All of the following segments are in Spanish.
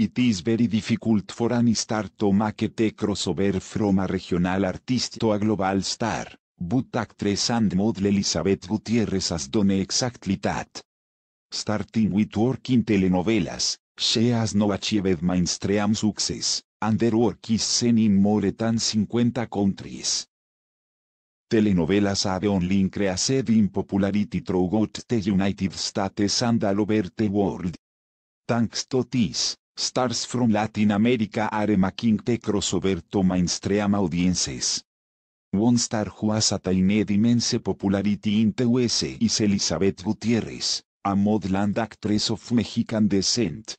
It is very difficult for any star to make the crossover from a regional artist to a global star, but actress and model Elizabeth Gutierrez has done exactly that. Starting with working telenovelas, she has now achieved mainstream success, and her work is seen in more than 50 countries. Telenovelas have only increased in popularity throughout the United States and all over the world. Thanks to this, Stars from Latin America are making the crossover to mainstream audiences. One star who has attained immense popularity in the US is Elizabeth Gutierrez, a modland actress of Mexican descent.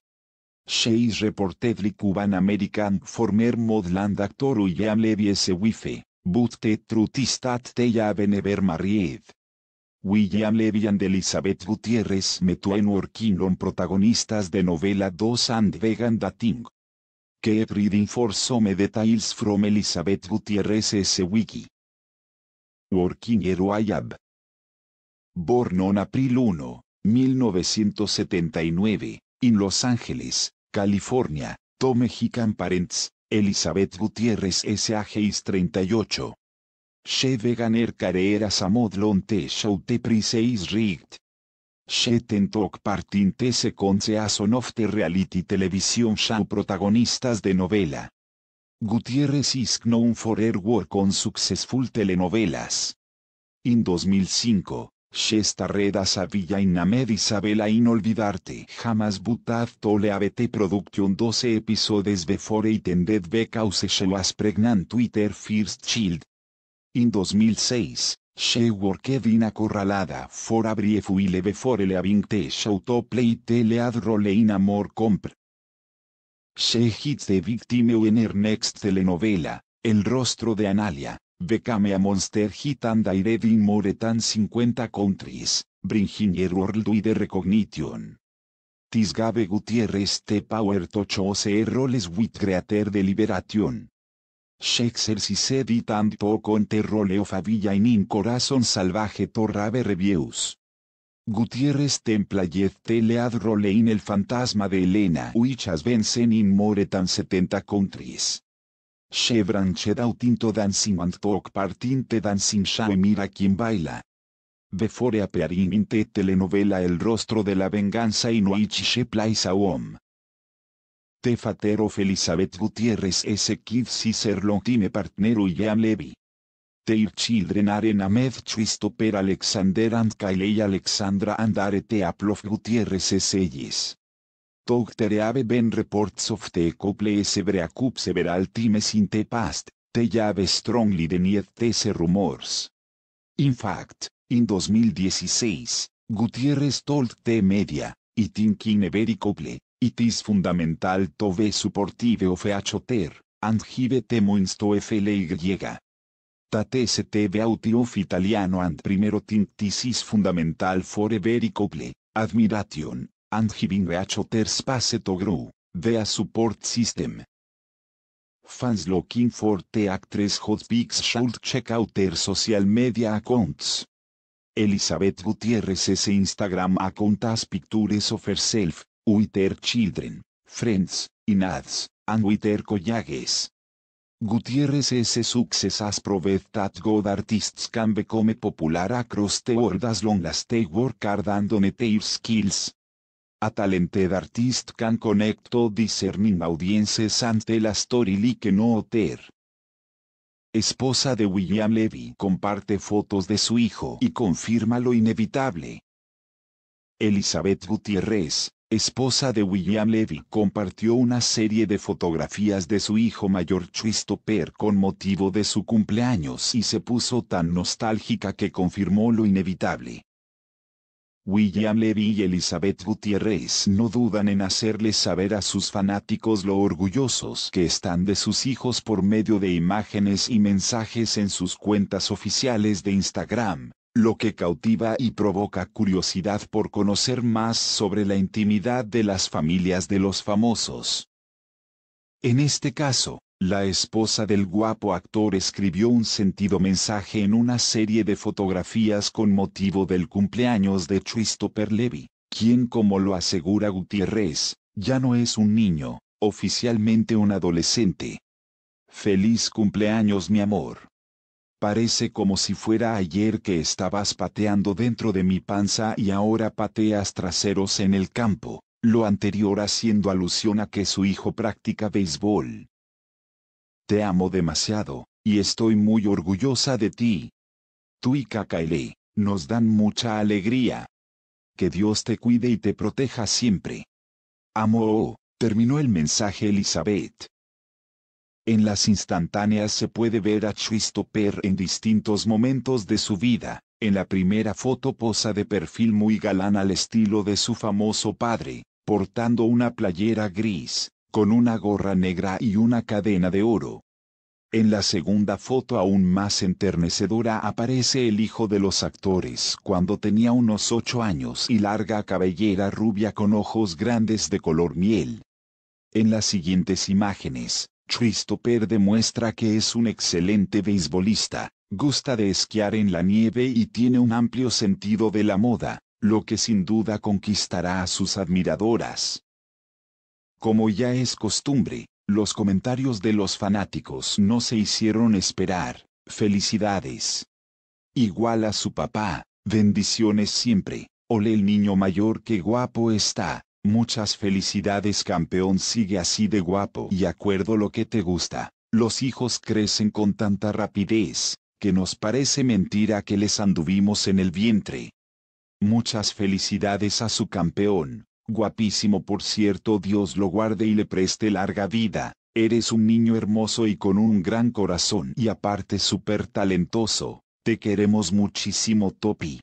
She is reportedly Cuban-American former modland actor William Levy wife, but the truth is that they have never married. William Levy de Elizabeth Gutiérrez en working on protagonistas de novela 2 and Vegan Dating. Keep reading for some details from Elizabeth Gutiérrez's Wiki. Working Hero Ayab. Born on April 1, 1979, in Los Ángeles, California, to Mexican parents, Elizabeth Gutiérrez S.A.G.I.S. 38. Se veganer modlonte show te priseis rict. Se tentoc Ason of the reality televisión show protagonistas de novela. Gutierrez is known for her work on successful telenovelas. In 2005, she starred as a in named Isabella in Olvidarte. Jamás butad tole ABT production 12 episodes before it ended because she was pregnant twitter first child. In 2006, she worked in Acorralada for a brief while before leaving the show play lead role in Amor She hits the victim in her next telenovela, El rostro de Analia, became a monster hit and aired in more 50 countries, bringing her worldwide recognition. This gave Gutierrez the power to choose roles with greater deliberation. Shakespeare di tampoco enterró favilla in un corazón salvaje torrave reviews. Gutiérrez le Telead in El fantasma de Elena Huichas Vencen in More tan 70 countries. che dautinto dancing and talk partinte dancing show e mira quien baila. Before appearing in telenovela El rostro de la venganza y which She plays Tefaterov Elizabeth Gutiérrez S. Kiv Cicerlo tiene Partnero Yam Levi. Their children are Ahmed Christopher Alexander and Kailey Alexandra and Are Teaplov Gutierrez S. have Ben reports of the couple S. breakup several times in the past, te have strongly denied these rumors. In fact, in 2016, Gutierrez told the media, y think in couple, is fundamental to tove supportive of feachoter, angive temo That is Tate teve of italiano and primero tintisis fundamental fore couple, admiration, angiving feachoter space to grow, vea support system. Fans looking for the actress hot pics should check out their social media accounts. Elizabeth Gutierrez' Instagram account has pictures of herself, with children, friends, in and with their colleagues. Gutierrez S. Success has proved that God artists can become popular across the world as long as they work hard and donate their skills. A talented artist can connect to discerning audiences and tell a story like no other. Esposa de William Levy comparte fotos de su hijo y confirma lo inevitable. Elizabeth Gutiérrez, esposa de William Levy, compartió una serie de fotografías de su hijo mayor Christopher con motivo de su cumpleaños y se puso tan nostálgica que confirmó lo inevitable. William Levy y Elizabeth Gutiérrez no dudan en hacerles saber a sus fanáticos lo orgullosos que están de sus hijos por medio de imágenes y mensajes en sus cuentas oficiales de Instagram, lo que cautiva y provoca curiosidad por conocer más sobre la intimidad de las familias de los famosos. En este caso, la esposa del guapo actor escribió un sentido mensaje en una serie de fotografías con motivo del cumpleaños de Christopher Levy, quien como lo asegura Gutiérrez, ya no es un niño, oficialmente un adolescente. Feliz cumpleaños mi amor. Parece como si fuera ayer que estabas pateando dentro de mi panza y ahora pateas traseros en el campo, lo anterior haciendo alusión a que su hijo practica béisbol. Te amo demasiado, y estoy muy orgullosa de ti. Tú y Kakaele, nos dan mucha alegría. Que Dios te cuide y te proteja siempre. Amo. Oh, terminó el mensaje Elizabeth. En las instantáneas se puede ver a Christopher en distintos momentos de su vida. En la primera foto posa de perfil muy galán al estilo de su famoso padre, portando una playera gris, con una gorra negra y una cadena de oro. En la segunda foto aún más enternecedora aparece el hijo de los actores cuando tenía unos ocho años y larga cabellera rubia con ojos grandes de color miel. En las siguientes imágenes, Christopher demuestra que es un excelente beisbolista, gusta de esquiar en la nieve y tiene un amplio sentido de la moda, lo que sin duda conquistará a sus admiradoras. Como ya es costumbre, los comentarios de los fanáticos no se hicieron esperar, felicidades. Igual a su papá, bendiciones siempre, ole el niño mayor que guapo está, Muchas felicidades campeón sigue así de guapo y acuerdo lo que te gusta. Los hijos crecen con tanta rapidez, que nos parece mentira que les anduvimos en el vientre. Muchas felicidades a su campeón, guapísimo por cierto Dios lo guarde y le preste larga vida, eres un niño hermoso y con un gran corazón y aparte súper talentoso, te queremos muchísimo Topi.